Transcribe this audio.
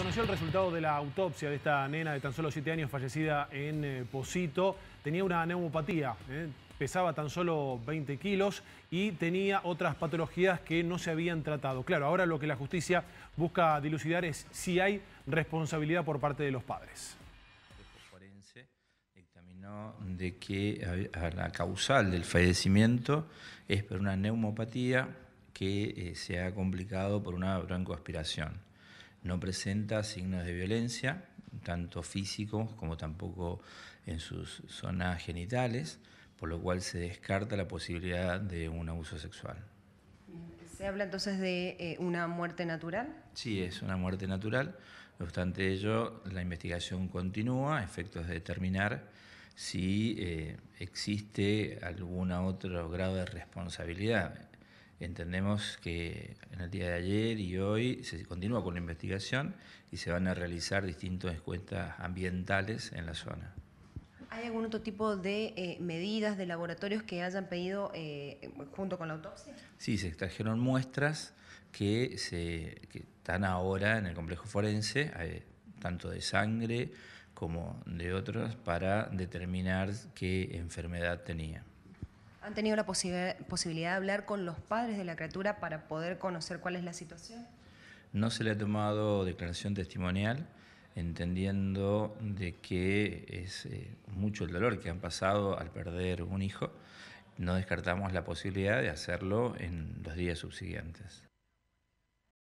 conoció el resultado de la autopsia de esta nena de tan solo 7 años fallecida en eh, Posito. Tenía una neumopatía, eh, pesaba tan solo 20 kilos y tenía otras patologías que no se habían tratado. Claro, ahora lo que la justicia busca dilucidar es si hay responsabilidad por parte de los padres. forense dictaminó de que la causal del fallecimiento es por una neumopatía que eh, se ha complicado por una broncoaspiración no presenta signos de violencia, tanto físicos como tampoco en sus zonas genitales, por lo cual se descarta la posibilidad de un abuso sexual. ¿Se habla entonces de eh, una muerte natural? Sí, es una muerte natural. No obstante ello, la investigación continúa a efectos de determinar si eh, existe algún otro grado de responsabilidad entendemos que en el día de ayer y hoy se continúa con la investigación y se van a realizar distintas encuestas ambientales en la zona. ¿Hay algún otro tipo de eh, medidas de laboratorios que hayan pedido eh, junto con la autopsia? Sí, se extrajeron muestras que, se, están ahora en el complejo forense, eh, tanto de sangre como de otros, para determinar qué enfermedad tenía. ¿Han tenido la posibilidad de hablar con los padres de la criatura para poder conocer cuál es la situación? No se le ha tomado declaración testimonial, entendiendo de que es eh, mucho el dolor que han pasado al perder un hijo. No descartamos la posibilidad de hacerlo en los días subsiguientes.